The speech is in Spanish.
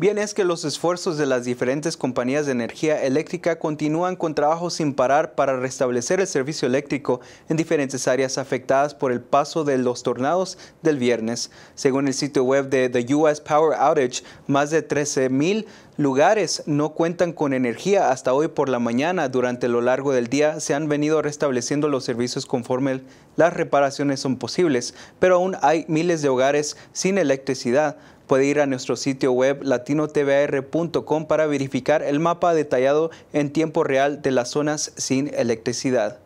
Bien es que los esfuerzos de las diferentes compañías de energía eléctrica continúan con trabajo sin parar para restablecer el servicio eléctrico en diferentes áreas afectadas por el paso de los tornados del viernes. Según el sitio web de The U.S. Power Outage, más de 13,000 lugares no cuentan con energía hasta hoy por la mañana. Durante lo largo del día se han venido restableciendo los servicios conforme las reparaciones son posibles, pero aún hay miles de hogares sin electricidad. Puede ir a nuestro sitio web latinotbr.com para verificar el mapa detallado en tiempo real de las zonas sin electricidad.